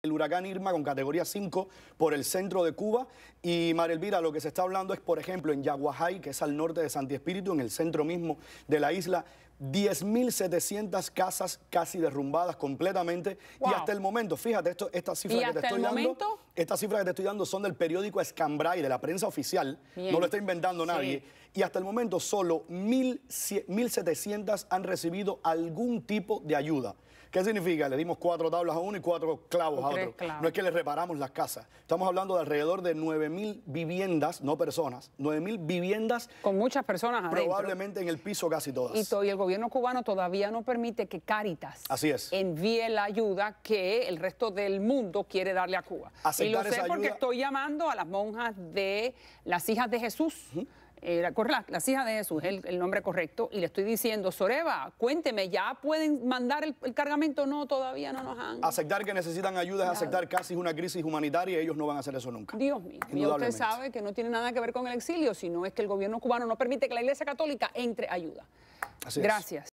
El huracán Irma con categoría 5 por el centro de Cuba. Y Mar Elvira, lo que se está hablando es, por ejemplo, en Yaguajay, que es al norte de Santi Espíritu, en el centro mismo de la isla, 10.700 casas casi derrumbadas completamente. Y hasta el momento, fíjate, esto, esta cifra que estoy dando. Estas cifras que te estoy dando son del periódico Escambray, de la prensa oficial. No lo está inventando nadie. Y hasta el momento solo 1.700 han recibido algún tipo de ayuda. ¿Qué significa? Le dimos cuatro tablas a uno y cuatro clavos a otro. No es que le reparamos las casas. Estamos hablando de alrededor de 9.000 viviendas, no personas, 9.000 viviendas. Con muchas personas Probablemente en el piso casi todas. todo y el el gobierno cubano todavía no permite que Caritas envíe la ayuda que el resto del mundo quiere darle a Cuba. y lo sé porque estoy llamando a las monjas de las hijas de Jesús. Eh, las hijas de Jesús, el, el nombre correcto, y le estoy diciendo, Soreva, cuénteme, ¿ya pueden mandar el, el cargamento? No, todavía no nos han. Aceptar que necesitan ayuda es aceptar casi una crisis humanitaria y ellos no van a hacer eso nunca. Dios mío, y usted sabe que no tiene nada que ver con el exilio, sino es que el gobierno cubano no permite que la Iglesia Católica entre ayuda. Gracias.